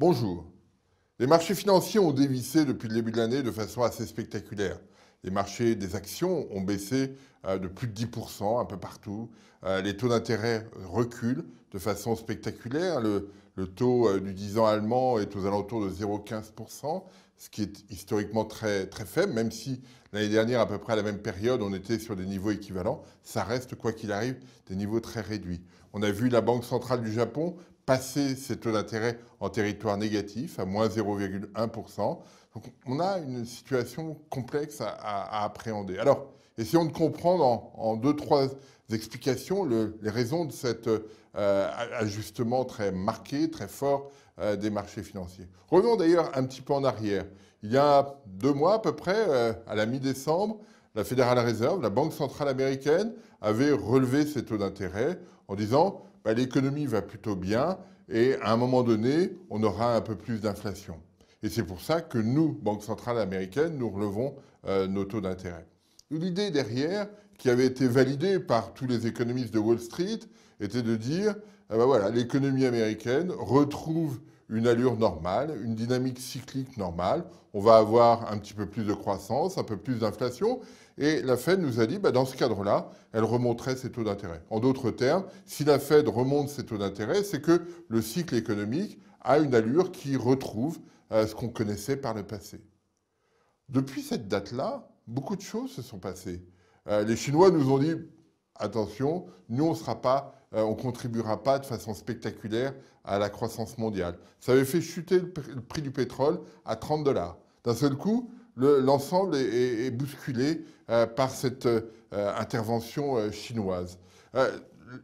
Bonjour. Les marchés financiers ont dévissé depuis le début de l'année de façon assez spectaculaire. Les marchés des actions ont baissé euh, de plus de 10% un peu partout. Euh, les taux d'intérêt reculent de façon spectaculaire. Le, taux euh, du 10 ans allemand est aux alentours de 0,15%, ce qui est historiquement très, très faible, même si l'année dernière, à peu près à la même période, on était sur des niveaux équivalents. Ça reste, quoi qu'il arrive, des niveaux très réduits. On a vu la Banque centrale du Japon passer ces taux d'intérêt en territoire négatif à moins 0,1%. Donc on a une situation complexe à, appréhender. Alors, essayons de comprendre en, en deux, trois explications les raisons de cet euh, ajustement très marqué, très fort euh, des marchés financiers. Revenons d'ailleurs un petit peu en arrière. Il y a deux mois à peu près, euh, à la mi-décembre, la Federal Reserve, la Banque centrale américaine, avait relevé ses taux d'intérêt en disant bah, l'économie va plutôt bien et à un moment donné, on aura un peu plus d'inflation. Et c'est pour ça que nous, Banque centrale américaine, nous relevons euh, nos taux d'intérêt. L'idée derrière, qui avait été validée par tous les économistes de Wall Street, était de dire, ah bah voilà, l'économie américaine retrouve une allure normale, une dynamique cyclique normale. On va avoir un petit peu plus de croissance, un peu plus d'inflation. Et la Fed nous a dit, bah, dans ce cadre-là, elle remonterait ses taux d'intérêt. En d'autres termes, si la Fed remonte ses taux d'intérêt, c'est que le cycle économique a une allure qui retrouve euh, ce qu'on connaissait par le passé. Depuis cette date-là, beaucoup de choses se sont passées. Euh, les Chinois nous ont dit, attention, nous, on ne sera pas euh, on ne contribuera pas de façon spectaculaire à la croissance mondiale. Ça avait fait chuter le prix du pétrole à 30 dollars. D'un seul coup, l'ensemble est, bousculé euh, par cette euh, intervention chinoise.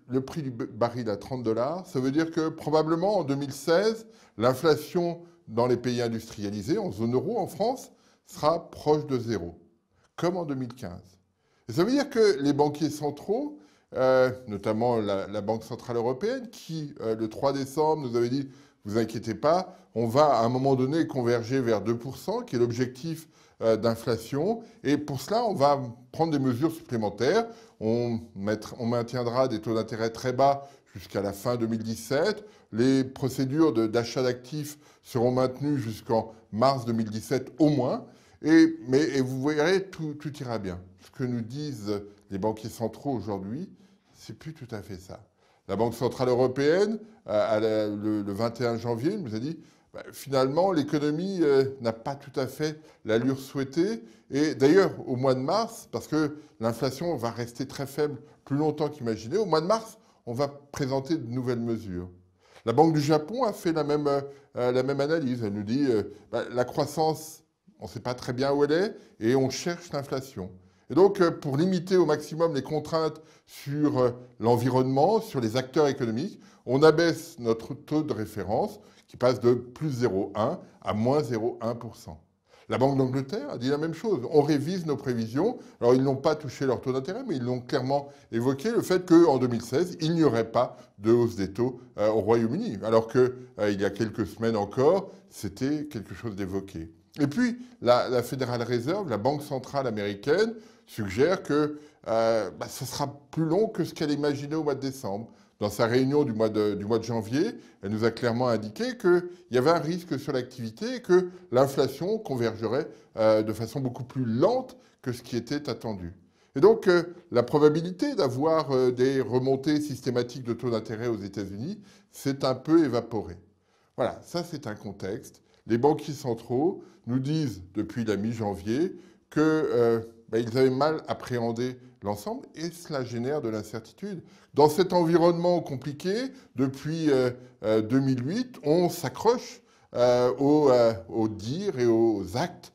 le prix du baril à 30 dollars, ça veut dire que probablement en 2016, l'inflation dans les pays industrialisés, en zone euro, en France, sera proche de zéro, comme en 2015. ça veut dire que les banquiers centraux euh, notamment la, Banque Centrale Européenne, qui, euh, le 3 décembre, nous avait dit, vous inquiétez pas, on va à un moment donné converger vers 2%, qui est l'objectif euh, d'inflation. Et pour cela, on va prendre des mesures supplémentaires. On, maintiendra des taux d'intérêt très bas jusqu'à la fin 2017. Les procédures d'achat d'actifs seront maintenues jusqu'en mars 2017 au moins. Et, mais, vous verrez, tout, tout ira bien. Ce que nous disent les banquiers centraux aujourd'hui, c'est plus tout à fait ça. La Banque Centrale Européenne, euh, le, 21 janvier, nous a dit bah, finalement, l'économie euh, n'a pas tout à fait l'allure souhaitée. Et d'ailleurs, au mois de mars, parce que l'inflation va rester très faible plus longtemps qu'imaginé, au mois de mars, on va présenter de nouvelles mesures. La Banque du Japon a fait la même, euh, analyse. Elle nous dit bah, la croissance, on ne sait pas très bien où elle est, et on cherche l'inflation. Et donc, euh, pour limiter au maximum les contraintes sur euh, l'environnement, sur les acteurs économiques, on abaisse notre taux de référence qui passe de plus 0,1 à moins 0,1%. La Banque d'Angleterre a dit la même chose. On révise nos prévisions. Alors, ils n'ont pas touché leur taux d'intérêt, mais ils l'ont clairement évoqué, le fait qu'en 2016, il n'y aurait pas de hausse des taux euh, au Royaume-Uni. Alors qu'il y a quelques semaines encore, c'était quelque chose d'évoqué. Et puis, la, la, Federal Reserve, la Banque centrale américaine, suggère que euh, bah, ce sera plus long que ce qu'elle imaginait au mois de décembre. Dans sa réunion du mois de, janvier, elle nous a clairement indiqué qu'il y avait un risque sur l'activité et que l'inflation convergerait euh, de façon beaucoup plus lente que ce qui était attendu. Et donc, euh, la probabilité d'avoir des remontées systématiques de taux d'intérêt aux États-Unis s'est un peu évaporée. Voilà, ça c'est un contexte les banquiers centraux nous disent depuis la mi-janvier qu'ils euh, bah, avaient mal appréhendé l'ensemble et cela génère de l'incertitude. Dans cet environnement compliqué, depuis 2008, euh, euh, on s'accroche aux, dires et aux actes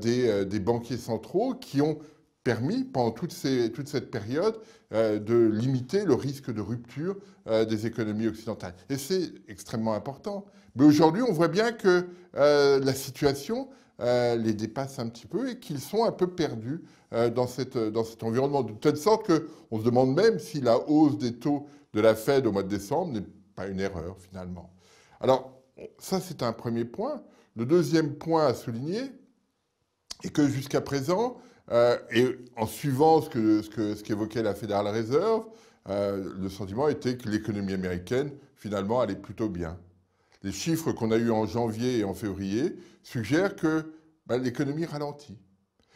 des, banquiers centraux qui ont permis pendant toute, toute cette période euh, de limiter le risque de rupture euh, des économies occidentales. Et c'est extrêmement important. Mais aujourd'hui, on voit bien que euh, la situation les dépasse un petit peu et qu'ils sont un peu perdus dans, cette, dans cet environnement, de telle sorte qu'on se demande même si la hausse des taux de la Fed au mois de décembre n'est pas une erreur finalement. Alors, ça, c'est un premier point. Le deuxième point à souligner est que jusqu'à présent, euh, et en suivant ce qu'évoquait ce la Federal Reserve, euh, le sentiment était que l'économie américaine, finalement, allait plutôt bien. Les chiffres qu'on a eus en janvier et en février suggèrent que bah, l'économie ralentit.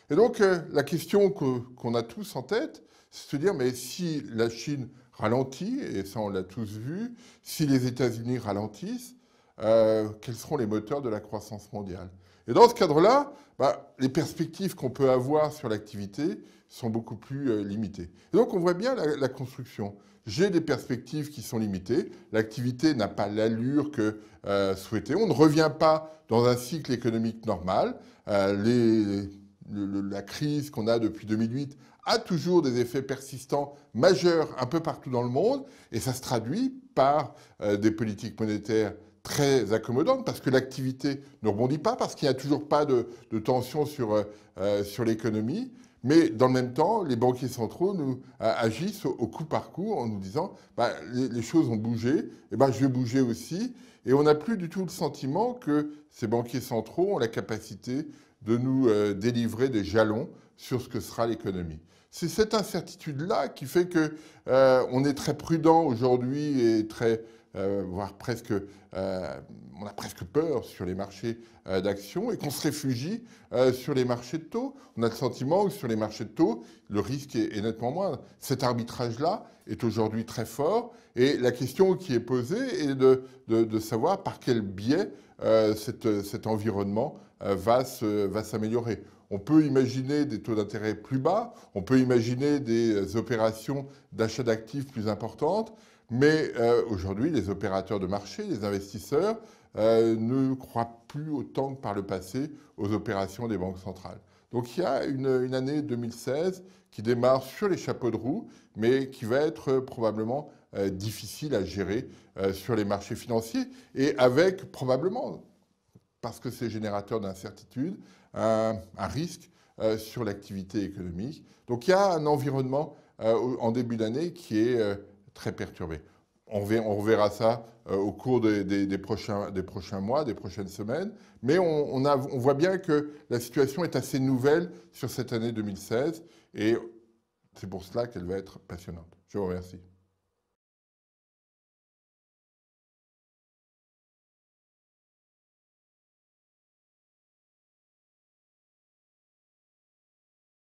Et donc, euh, la question qu'on a tous en tête, c'est de se dire, mais si la Chine ralentit, et ça on l'a tous vu, si les États-Unis ralentissent, quels seront les moteurs de la croissance mondiale et dans ce cadre-là, bah, les perspectives qu'on peut avoir sur l'activité sont beaucoup plus euh, limitées. Et donc on voit bien la, construction. J'ai des perspectives qui sont limitées, l'activité n'a pas l'allure que euh, souhaitée, on ne revient pas dans un cycle économique normal, euh, la crise qu'on a depuis 2008 a toujours des effets persistants majeurs un peu partout dans le monde et ça se traduit par des politiques monétaires très accommodante parce que l'activité ne rebondit pas, parce qu'il n'y a toujours pas de, tension sur, euh, euh, sur l'économie. Mais dans le même temps, les banquiers centraux nous euh, agissent au, coup par coup en nous disant bah, les, choses ont bougé, et eh ben, je vais bouger aussi. Et on n'a plus du tout le sentiment que ces banquiers centraux ont la capacité de nous délivrer des jalons sur ce que sera l'économie. C'est cette incertitude-là qui fait que on est très prudent aujourd'hui et très euh, voire presque, euh, on a presque peur sur les marchés d'action euh, d'actions et qu'on se réfugie sur les marchés de taux. On a le sentiment que sur les marchés de taux, le risque est, nettement moindre. Cet arbitrage-là est aujourd'hui très fort et la question qui est posée est de, savoir par quel biais cet environnement va s'améliorer. On peut imaginer des taux d'intérêt plus bas, on peut imaginer des opérations d'achat d'actifs plus importantes, mais euh, aujourd'hui, les opérateurs de marché, les investisseurs, euh, ne croient plus autant que par le passé aux opérations des banques centrales. Donc il y a une, année 2016 qui démarre sur les chapeaux de roue, mais qui va être probablement euh, difficile à gérer sur les marchés financiers, et avec probablement, parce que c'est générateur d'incertitude, un, risque sur l'activité économique. Donc il y a un environnement en début d'année qui est très perturbé. On, reverra ça euh, au cours des, prochains, des prochains, mois, des prochaines semaines. Mais on, on, voit bien que la situation est assez nouvelle sur cette année 2016 et c'est pour cela qu'elle va être passionnante. Je vous remercie.